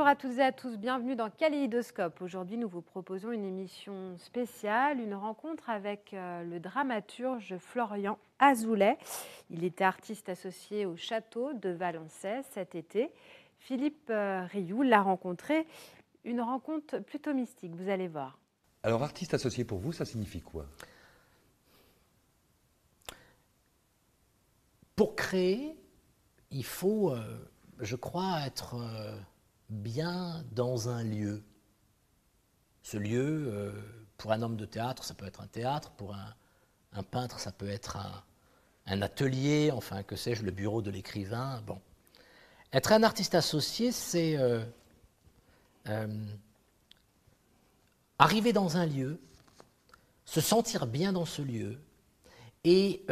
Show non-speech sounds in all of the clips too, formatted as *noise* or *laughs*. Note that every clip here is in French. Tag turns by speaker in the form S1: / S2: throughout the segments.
S1: Bonjour à toutes et à tous, bienvenue dans Kaléidoscope. Aujourd'hui, nous vous proposons une émission spéciale, une rencontre avec euh, le dramaturge Florian Azoulay. Il était artiste associé au château de Valençay cet été. Philippe euh, Rioux l'a rencontré, une rencontre plutôt mystique, vous allez voir.
S2: Alors, artiste associé pour vous, ça signifie quoi
S1: Pour créer, il faut, euh, je crois, être bien dans un lieu. Ce lieu, euh, pour un homme de théâtre, ça peut être un théâtre, pour un, peintre, ça peut être un, atelier, enfin, que sais-je, le bureau de l'écrivain. Bon. Être un artiste associé, c'est euh, euh, arriver dans un lieu, se sentir bien dans ce lieu et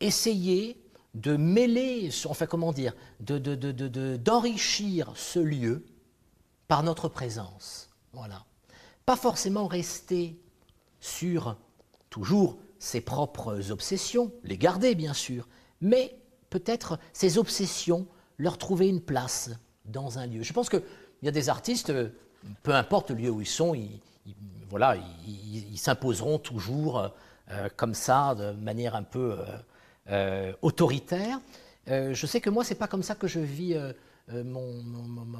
S1: essayer de mêler, enfin comment dire, d'enrichir de, de, ce lieu par notre présence. Voilà. Pas forcément rester sur toujours ses propres obsessions, les garder bien sûr, mais peut-être ces obsessions leur trouver une place dans un lieu. Je pense qu'il y a des artistes, euh, peu importe le lieu où ils sont, ils, voilà, ils s'imposeront toujours euh, comme ça, de manière un peu euh, euh, autoritaire. Euh, je sais que moi, c'est pas comme ça que je vis euh, mon,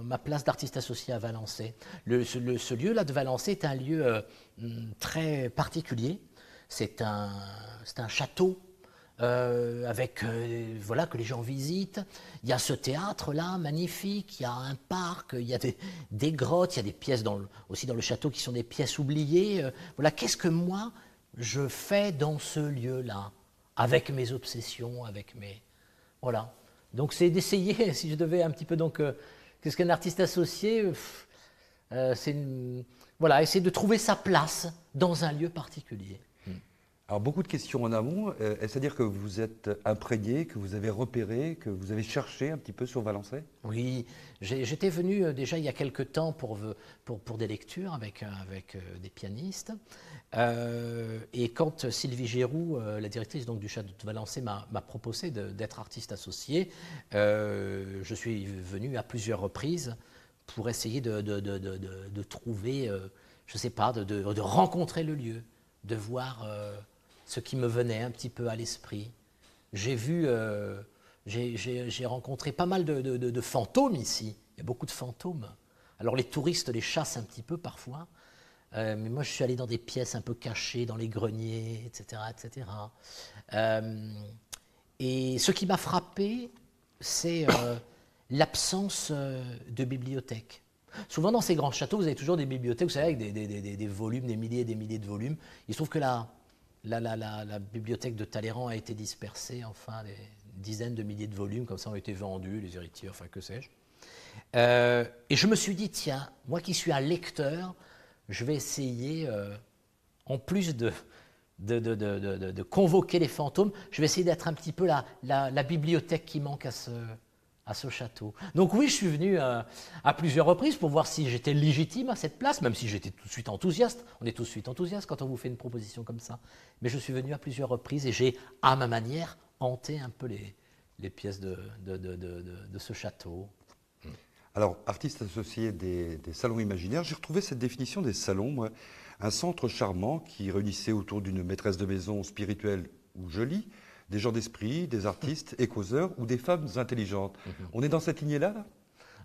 S1: ma place d'artiste associé à Valençay. ce, lieu-là de Valençay est un lieu hum, très particulier. C'est un, un château avec voilà que les gens visitent. Il y a ce théâtre là magnifique, il y a un parc, il y a des, grottes, il y a des pièces dans aussi dans le château qui sont des pièces oubliées. voilà, qu'est-ce que moi je fais dans ce lieu là avec mes obsessions, avec mes... Voilà. Donc c'est d'essayer, *laughs* si je devais un petit peu... donc euh, Qu'est-ce qu'un artiste associé euh, C'est voilà, essayer de trouver sa place dans un lieu particulier.
S2: Alors beaucoup de questions en amont, euh, c'est-à-dire que vous êtes imprégné,
S1: que vous avez repéré, que vous avez cherché un petit peu sur Valençay Oui, j'étais venu euh, déjà il y a quelques temps pour, pour, pour des lectures avec, euh, avec euh, des pianistes. et quand Sylvie Géroux, la directrice donc, du Château de Valençay, m'a proposé d'être artiste associé, je suis venu à plusieurs reprises pour essayer de, de, de, de trouver, je ne sais pas, de, rencontrer le lieu, de voir ce qui me venait un petit peu à l'esprit. J'ai vu, euh, j'ai rencontré pas mal de, fantômes ici. Il y a beaucoup de fantômes. Alors les touristes les chassent un petit peu parfois. Euh, mais moi, je suis allé dans des pièces un peu cachées, dans les greniers, etc. etc. Euh, et ce qui m'a frappé, c'est l'absence de bibliothèque. Souvent dans ces grands châteaux, vous avez toujours des bibliothèques, vous savez, avec des, volumes, des milliers et des milliers de volumes. Il se trouve que là, la, bibliothèque de Talleyrand a été dispersée, enfin, des dizaines de milliers de volumes, comme ça, ont été vendus, les héritiers, enfin, que sais-je. Euh, et je me suis dit, tiens, moi qui suis un lecteur, je vais essayer, euh, en plus de de, de, convoquer les fantômes, je vais essayer d'être un petit peu la, bibliothèque qui manque à ce, à ce château. Donc oui, je suis venu euh, à plusieurs reprises pour voir si j'étais légitime à cette place, même si j'étais tout de suite enthousiaste. On est tout de suite enthousiaste quand on vous fait une proposition comme ça. Mais je suis venu à plusieurs reprises et j'ai, à ma manière, hanté un peu les, pièces de, ce château. Alors, artiste
S2: associé des, des salons imaginaires, j'ai retrouvé cette définition des salons, Un centre charmant qui réunissait autour d'une maîtresse de maison spirituelle ou jolie, des gens d'esprit, des
S1: artistes et causeurs ou des femmes intelligentes. Mhm. On est dans cette lignée-là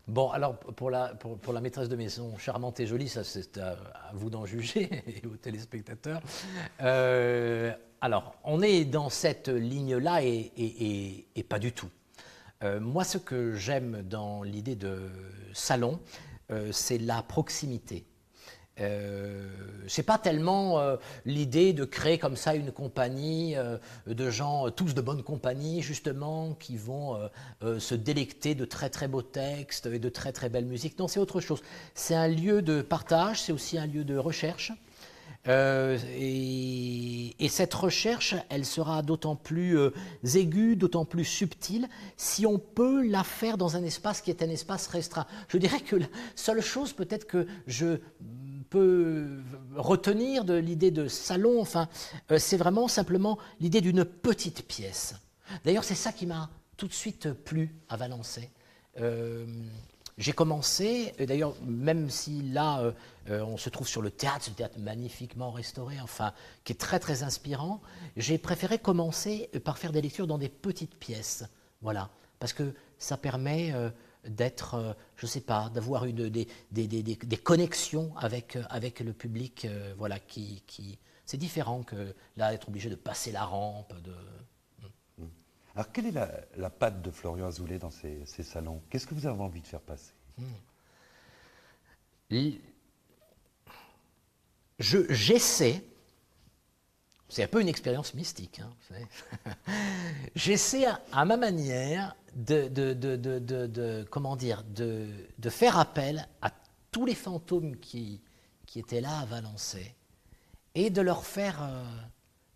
S1: Bon, alors pour la, maîtresse de maison charmante et jolie, ça c'est à, vous d'en juger *laughs* et aux téléspectateurs. Euh, alors, on est dans cette ligne-là et, pas du tout. Euh, moi, ce que j'aime dans l'idée de salon, euh, c'est la proximité. Euh, c'est pas tellement euh, l'idée de créer comme ça une compagnie euh, de gens, tous de bonne compagnie, justement, qui vont se délecter de très très beaux textes et de très très belles musiques. Non, c'est autre chose. C'est un lieu de partage, c'est aussi un lieu de recherche. Et, et, cette recherche, elle sera d'autant plus aiguë, d'autant plus subtile, si on peut la faire dans un espace qui est un espace restreint. Je dirais que la seule chose peut-être que je peut retenir de l'idée de salon. Enfin, euh, c'est vraiment simplement l'idée d'une petite pièce. D'ailleurs, c'est ça qui m'a tout de suite plu à Valençay. Euh, j'ai commencé, d'ailleurs, même si là, euh, on se trouve sur le théâtre, ce théâtre magnifiquement restauré, enfin, qui est très très inspirant, j'ai préféré commencer par faire des lectures dans des petites pièces. Voilà, parce que ça permet d'être, euh, je sais pas, d'avoir une, des, connexions avec, euh, avec le public, euh, voilà, qui, qui... c'est différent que là, être obligé de passer la rampe, de... Hmm. Hmm. Alors,
S2: quelle est la, la patte de Florian Azoulay dans ces, ces salons Qu'est-ce que vous avez envie de faire passer
S1: hmm. J'essaie, c'est un peu une expérience mystique. Hein, *laughs* J'essaie à, ma manière de, de, de, de comment dire, de, faire appel à tous les fantômes qui, qui étaient là à Valençay et de leur faire, euh,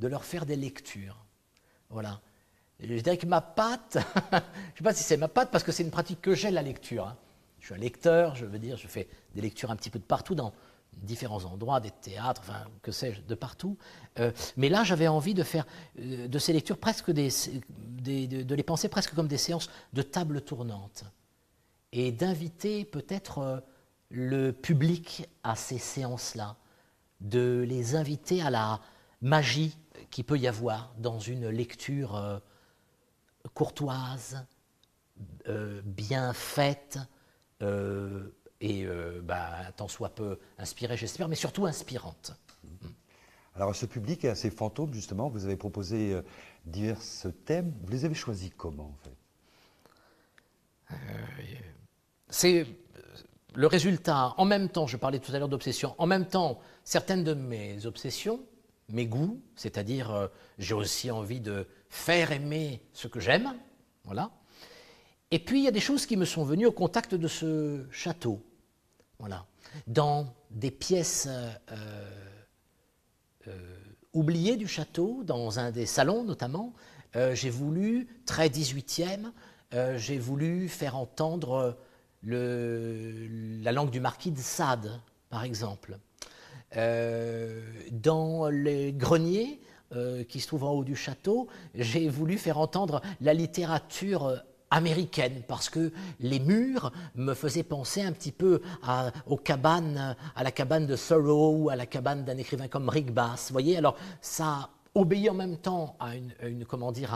S1: de leur faire des lectures. Voilà. Je dirais que ma patte, *laughs* je ne sais pas si c'est ma patte parce que c'est une pratique que j'ai la lecture. Hein. Je suis un lecteur, je veux dire, je fais des lectures un petit peu de partout dans, différents endroits, des théâtres, enfin, que sais-je, de partout. Euh, mais là, j'avais envie de faire euh, de ces lectures presque des, de les penser presque comme des séances de table tournante et d'inviter peut-être euh, le public à ces séances-là, de les inviter à la magie qui peut y avoir dans une lecture courtoise, bien faite, et euh, bah, tant soit peu inspirée, j'espère, mais surtout inspirante. Mm.
S2: Alors ce public est assez ces fantômes, justement, vous avez proposé euh, divers thèmes. Vous les avez choisis comment, en fait
S1: euh, C'est le résultat, en même temps, je parlais tout à l'heure d'obsession, en même temps, certaines de mes obsessions, mes goûts, c'est-à-dire j'ai aussi envie de faire aimer ce que j'aime, voilà, et puis, il y a des choses qui me sont venues au contact de ce château. Voilà. Dans des pièces euh, euh, euh, oubliées du château, dans un des salons notamment, j'ai voulu, très 18e, j'ai voulu faire entendre la langue du marquis de Sade, par exemple. dans les greniers, qui se trouvent en haut du château, j'ai voulu faire entendre la littérature américaine parce que les murs me faisaient penser un petit peu à, aux cabanes, à la cabane de Thoreau ou à la cabane d'un écrivain comme Rick Bass. Vous voyez, alors ça obéit en même temps à une, comment dire,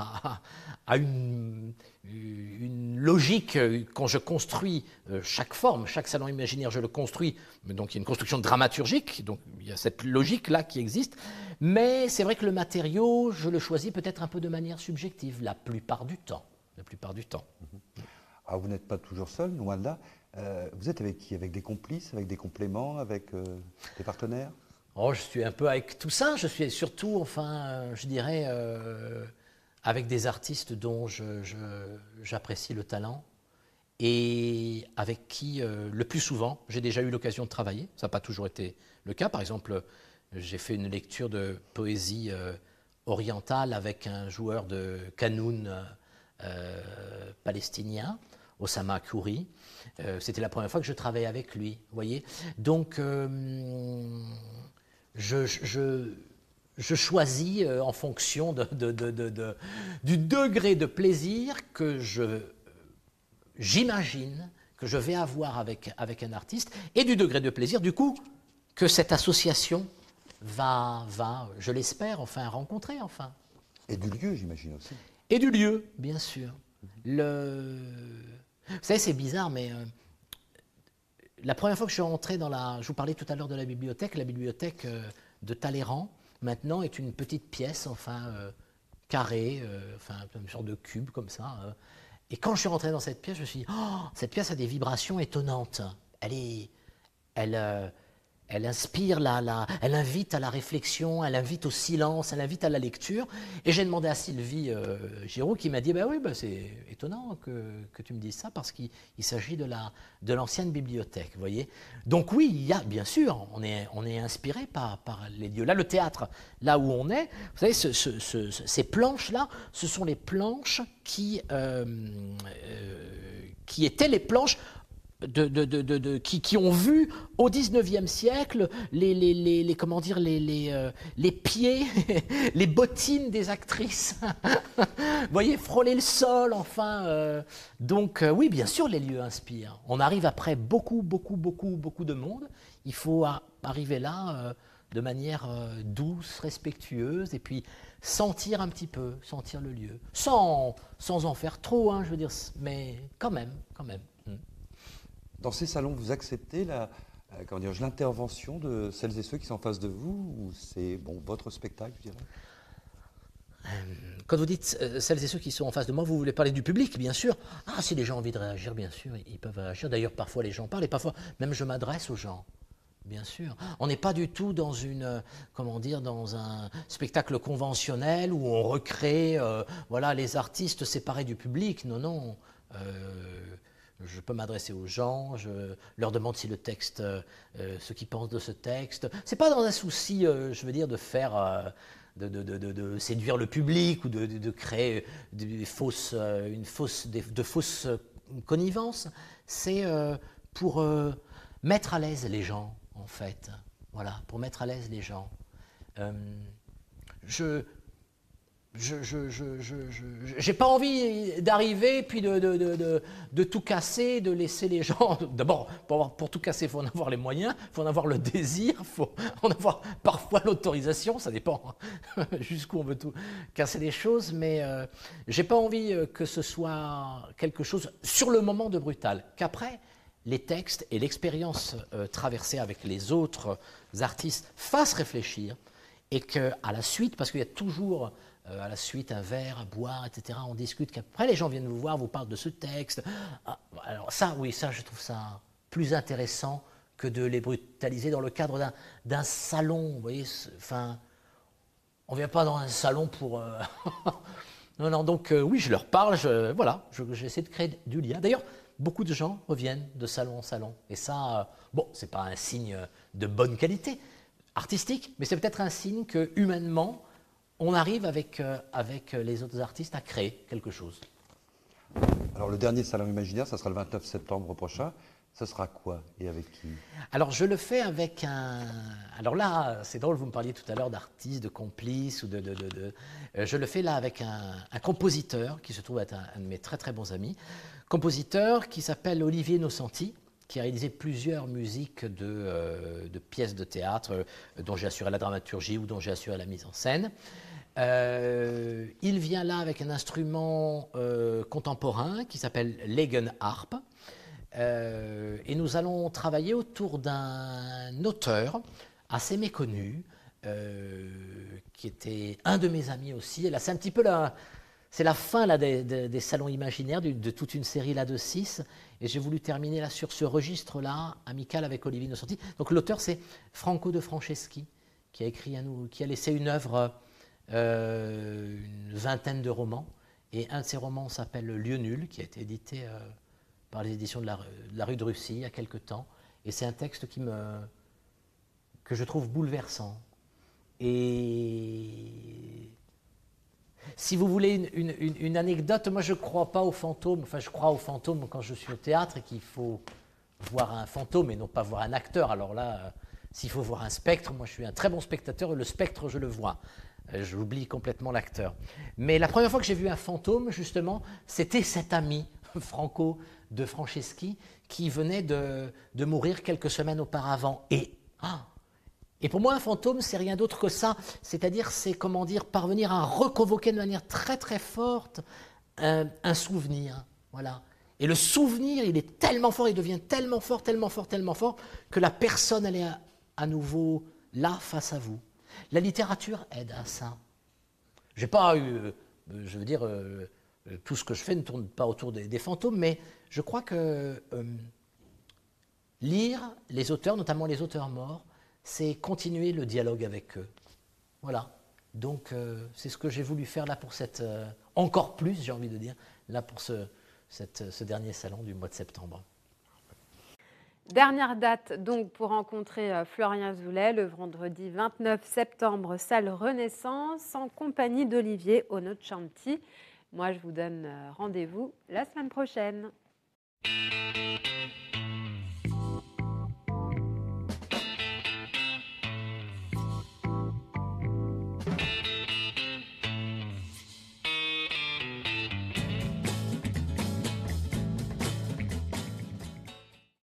S1: à, une, euh, une, logique. Euh, quand je construis euh, chaque forme, chaque salon imaginaire, je le construis. Donc il y a une construction dramaturgique, donc il y a cette logique-là qui existe. Mais c'est vrai que le matériau, je le choisis peut-être un peu de manière subjective la plupart du temps la plupart du temps. Mm-hmm. Ah, vous n'êtes pas toujours seul, loin de là. Euh, vous êtes avec
S2: qui Avec des complices, avec des compléments, avec euh, des partenaires
S1: Oh, je suis un peu avec tout ça. Je suis surtout, enfin, euh, je dirais, avec des artistes dont j'apprécie le talent et avec qui, le plus souvent, j'ai déjà eu l'occasion de travailler. Ça n'a pas toujours été le cas. Par exemple, j'ai fait une lecture de poésie orientale avec un joueur de canoun euh, palestinien, Osama Kouri. Euh, c'était la première fois que je travaillais avec lui, vous voyez. Donc, euh, je, je, choisis en fonction de, de, du degré de plaisir que je j'imagine que je vais avoir avec, avec un artiste et du degré de plaisir, du coup, que cette association va, va je l'espère, enfin rencontrer. enfin. Et du lieu, j'imagine aussi. Et du lieu, bien sûr. Le... Vous savez, c'est bizarre, mais euh, la première fois que je suis rentré dans la... Je vous parlais tout à l'heure de la bibliothèque. La bibliothèque euh, de Talleyrand, maintenant, est une petite pièce, enfin, euh, carrée, enfin, une sorte de cube comme ça. Et quand je suis rentré dans cette pièce, je me suis dit, oh, cette pièce a des vibrations étonnantes. Elle est... Elle, elle inspire, elle invite à la réflexion, elle invite au silence, elle invite à la lecture. Et j'ai demandé à Sylvie euh, qui m'a dit bah oui, bah c'est étonnant que, tu me dises ça parce qu'il s'agit de, l'ancienne bibliothèque. voyez Donc, oui, il y bien sûr, on est, inspiré par, les lieux. Là, le théâtre, là où on est, vous savez, ces planches-là, ce sont les planches qui euh, euh, étaient les planches de, de, de, de qui, qui, ont vu au 19e siècle les, les, les, les comment dire, les, les, euh, pieds, *laughs* les bottines des actrices. *laughs* voyez, frôler le sol, enfin. Euh. donc, euh, oui, bien sûr, les lieux inspirent. On arrive après beaucoup, beaucoup, beaucoup, beaucoup de monde. Il faut arriver là de manière douce, respectueuse, et puis sentir un petit peu, sentir le lieu. Sans, sans en faire trop, hein, je veux dire, mais quand même, quand même.
S2: Dans ces salons, vous acceptez la, euh, l'intervention de celles et ceux qui sont en face de vous ou c'est bon,
S1: votre spectacle, je dirais euh, quand vous dites euh, celles et ceux qui sont en face de moi, vous voulez parler du public, bien sûr. Ah, si les gens ont envie de réagir, bien sûr, ils peuvent réagir. D'ailleurs, parfois les gens parlent et parfois même je m'adresse aux gens. Bien sûr. On n'est pas du tout dans une, comment dire, dans un spectacle conventionnel où on recrée, voilà, les artistes séparés du public. Non, non je peux m'adresser aux gens, je leur demande si le texte, euh, euh, ce qu'ils pensent de ce texte. Ce n'est pas dans un souci, euh, je veux dire, de faire... De, séduire le public ou de, créer des fausses, une fausse, de fausses connivences, c'est pour mettre à l'aise les gens, en fait. Voilà, pour mettre à l'aise les gens. je, je n'ai pas envie d'arriver puis de, de, tout casser, de laisser les gens. *laughs* D'abord, pour, pour, tout casser, il faut en avoir les moyens, il faut en avoir le désir, il faut *laughs* en avoir parfois l'autorisation, ça dépend *laughs* jusqu'où on veut tout casser les choses, mais euh, j'ai pas envie euh, que ce soit quelque chose sur le moment de brutal, qu'après, les textes et l'expérience euh, traversée avec les autres artistes fassent réfléchir et qu'à la suite, parce qu'il y a toujours euh, à la suite un verre à boire, etc. On discute. qu'après, les gens viennent vous voir, vous parlent de ce texte. Ah, alors ça, oui, ça, je trouve ça plus intéressant que de les brutaliser dans le cadre d'un salon. Vous voyez, enfin, on vient pas dans un salon pour. Euh, *laughs* non, non. Donc euh, oui, je leur parle. voilà, j'essaie de créer du lien. D'ailleurs, beaucoup de gens reviennent de salon en salon. Et ça, bon, c'est pas un signe de bonne qualité artistique, mais c'est peut-être un signe que humainement, on arrive avec, euh, avec euh, les autres artistes à créer quelque chose.
S2: Alors le dernier Salon Imaginaire, ça sera le 29 septembre prochain. Ce sera quoi et avec qui
S1: Alors je le fais avec un... Alors là, c'est drôle, vous me parliez tout à l'heure d'artistes, de complices ou de... de, de, euh, je le fais là avec un, compositeur qui se trouve être un, de mes très très bons amis. Compositeur qui s'appelle Olivier Nocenti qui a réalisé plusieurs musiques de, de pièces de théâtre dont j'ai assuré la dramaturgie ou dont j'ai assuré la mise en scène. Euh, il vient là avec un instrument euh, contemporain qui s'appelle Legenharp. Euh, et nous allons travailler autour d'un auteur assez méconnu, euh, qui était un de mes amis aussi. Et là, c'est un petit peu la, c'est la fin là, des, salons imaginaires, de, toute une série là de six. Et j'ai voulu terminer là sur ce registre-là, amical avec Olivier sorti Donc l'auteur, c'est Franco de Franceschi, qui a écrit à nous, qui a laissé une œuvre euh, une vingtaine de romans. Et un de ces romans s'appelle Lieu nul, qui a été édité euh, par les éditions de la, rue de Russie il y a quelque temps. Et c'est un texte qui me, que je trouve bouleversant. Et si vous voulez une, anecdote, moi je ne crois pas aux fantômes. Enfin, je crois aux fantômes quand je suis au théâtre et qu'il faut voir un fantôme et non pas voir un acteur. Alors là, euh, s'il faut voir un spectre, moi je suis un très bon spectateur le spectre, je le vois. Euh, j'oublie complètement l'acteur. Mais la première fois que j'ai vu un fantôme, justement, c'était cet ami, *laughs* Franco de Franceschi, qui venait de, mourir quelques semaines auparavant. Et, ah, et pour moi, un fantôme, c'est rien d'autre que ça. C'est-à-dire, c'est, comment dire, parvenir à reconvoquer de manière très très forte euh, un, souvenir. Voilà. Et le souvenir, il est tellement fort, il devient tellement fort, tellement fort, tellement fort, que la personne, elle est à nouveau là face à vous. La littérature aide à ça. J'ai pas eu, euh, je veux dire, euh, euh, tout ce que je fais ne tourne pas autour des, fantômes, mais je crois que lire les auteurs, notamment les auteurs morts, c'est continuer le dialogue avec eux. Voilà. Donc c'est ce que j'ai voulu faire là pour cette, encore plus j'ai envie de dire, là pour ce dernier salon du mois de septembre. Dernière date donc pour rencontrer euh, Florian Zoulet le vendredi 29 septembre, salle Renaissance, en compagnie d'Olivier Onochanti. Moi, je vous donne euh, rendez-vous la semaine prochaine.